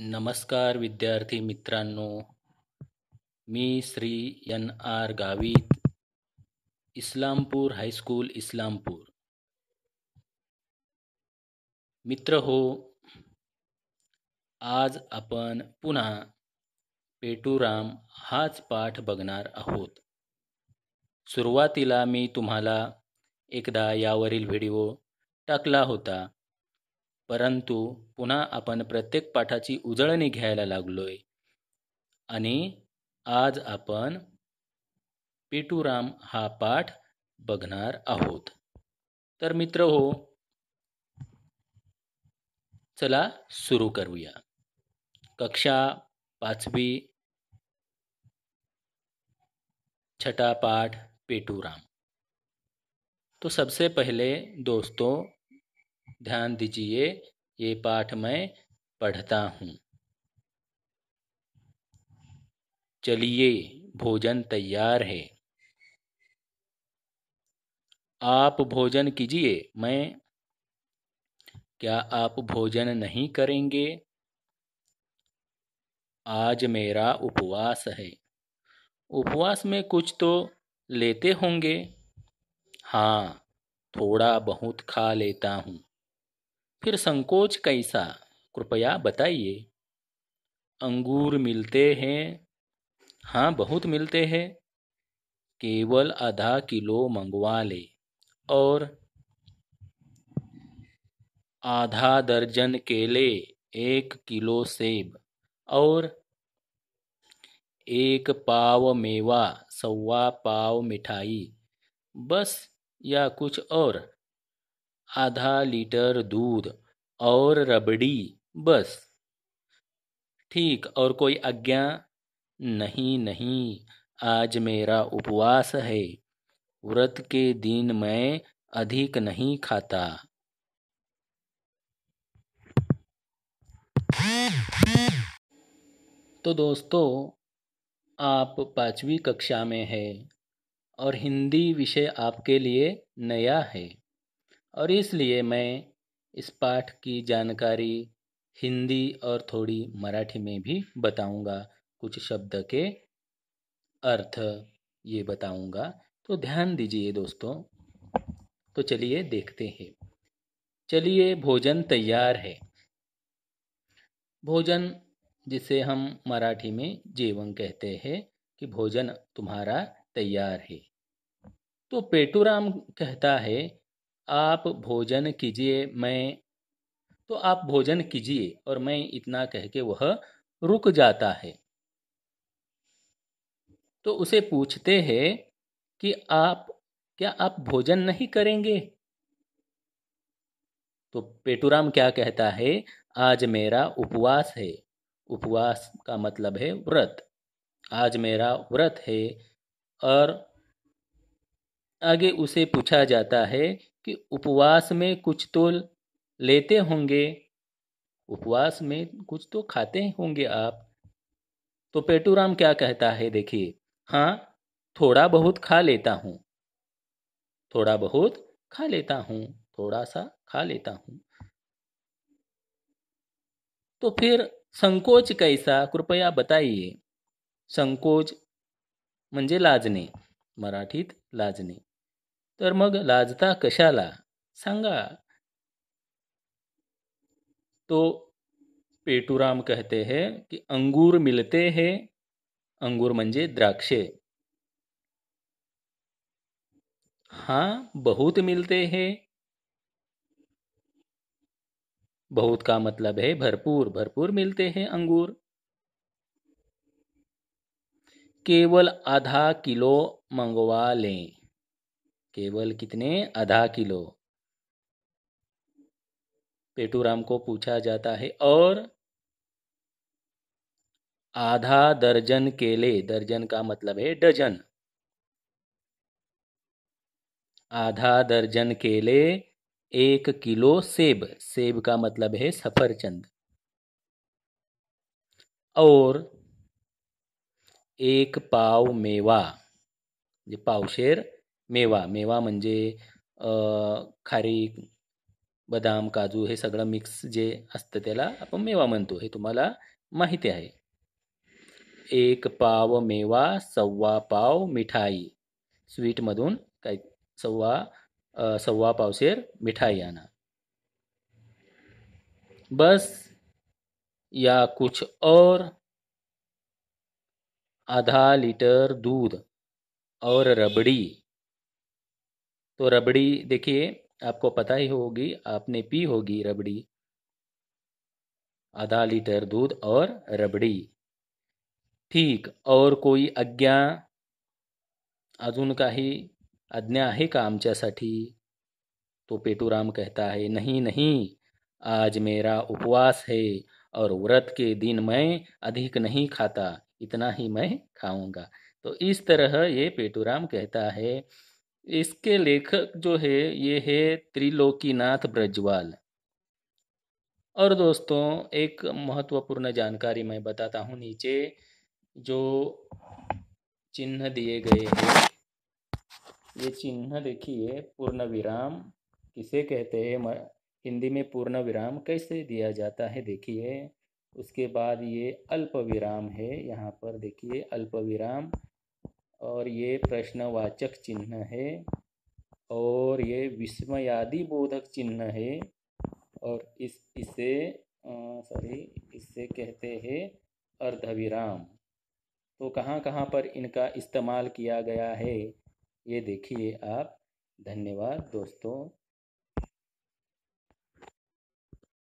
नमस्कार विद्यार्थी मित्रांनो मी Shri N R Gavit Islampur high school Islampur मित्र हो आज आपण पुन्हा पेटूराम हाच पाठ बघणार आहोत सुरुवातीला मी तुम्हाला एकदा यावरील व्हिडिओ टाकला होता परंतु पुन्हा आपण प्रत्येक पाठाची उजळणी घ्यायला लागलोय आणि आज आपण पेटूराम हा पाठ बघणार आहोत तर मित्र हो चला सुरू करूया कक्षा पाचवी छटा पाठ पेटूराम तो सबसे पहले दोस्तों ध्यान दीजिए ये पाठ मैं पढ़ता हूँ चलिए भोजन तैयार है आप भोजन कीजिए मैं क्या आप भोजन नहीं करेंगे आज मेरा उपवास है उपवास में कुछ तो लेते होंगे हाँ थोड़ा बहुत खा लेता हूँ फिर संकोच कैसा कृपया बताइए अंगूर मिलते हैं हाँ बहुत मिलते हैं केवल आधा किलो मंगवा ले और आधा दर्जन केले एक किलो सेब और एक पाव मेवा सवा पाव मिठाई बस या कुछ और आधा लीटर दूध और रबड़ी बस ठीक और कोई आज्ञा नहीं नहीं आज मेरा उपवास है व्रत के दिन मैं अधिक नहीं खाता तो दोस्तों आप पांचवी कक्षा में हैं और हिंदी विषय आपके लिए नया है और इसलिए मैं इस पाठ की जानकारी हिंदी और थोड़ी मराठी में भी बताऊंगा कुछ शब्द के अर्थ ये बताऊंगा तो ध्यान दीजिए दोस्तों तो चलिए देखते हैं चलिए भोजन तैयार है भोजन जिसे हम मराठी में जेवन कहते हैं कि भोजन तुम्हारा तैयार है तो पेटूराम कहता है आप भोजन कीजिए मैं तो आप भोजन कीजिए और मैं इतना कह के वह रुक जाता है तो उसे पूछते हैं कि आप क्या आप भोजन नहीं करेंगे तो पेटूराम क्या कहता है आज मेरा उपवास है उपवास का मतलब है व्रत आज मेरा व्रत है और आगे उसे पूछा जाता है कि उपवास में कुछ तो लेते होंगे उपवास में कुछ तो खाते होंगे आप तो पेटूराम क्या कहता है देखिए हाँ थोड़ा बहुत खा लेता हूँ थोड़ा बहुत खा लेता हूँ थोड़ा सा खा लेता हूँ तो फिर संकोच कैसा कृपया बताइए संकोच म्हणजे लाजणे मराठीत लाजणे तर मग लाजता कशाला सांगा तो पेटूराम कहते हैं कि अंगूर मिलते हैं अंगूर म्हणजे द्राक्षे हाँ बहुत मिलते हैं बहुत का मतलब है भरपूर भरपूर मिलते हैं अंगूर केवल आधा किलो मंगवा लें केवल कितने आधा किलो पेटूराम को पूछा जाता है और आधा दर्जन केले दर्जन का मतलब है डजन आधा दर्जन केले एक किलो सेब सेब का मतलब है सफरचंद और एक पाव मेवा पावशेर मेवा मेवा म्हणजे खारी बदाम काजू हे सगळं मिक्स जे असतं त्याला आपण मेवा म्हणतो हे तुम्हाला माहिती आहे एक पाव मेवा सव्वा पाव मिठाई स्वीटमधून काय सव्वा सव्वा पावशेर मिठाई आणा बस या कुछ और आधा लिटर दूध और रबडी तो रबड़ी देखिए आपको पता ही होगी आपने पी होगी रबड़ी आधा लीटर दूध और रबड़ी ठीक और कोई अज्ञा अजुन का ही आज्ञा है का आमच्यासाठी तो पेटूराम कहता है नहीं नहीं आज मेरा उपवास है और व्रत के दिन मैं अधिक नहीं खाता इतना ही मैं खाऊंगा तो इस तरह ये पेटूराम कहता है इसके लेखक जो है ये है त्रिलोकीनाथ ब्रजवाल और दोस्तों एक महत्वपूर्ण जानकारी मैं बताता हूँ नीचे जो चिन्ह दिए गए हैं ये चिन्ह देखिए पूर्ण विराम किसे कहते हैं हिंदी में पूर्ण विराम कैसे दिया जाता है देखिए उसके बाद ये अल्प विराम है यहाँ पर देखिए अल्प विराम और ये प्रश्नवाचक चिन्ह है और ये विस्मयादि बोधक चिन्ह है और इस इसे सॉरी इसे कहते हैं अर्धविराम तो कहाँ कहाँ पर इनका इस्तेमाल किया गया है ये देखिए आप धन्यवाद दोस्तों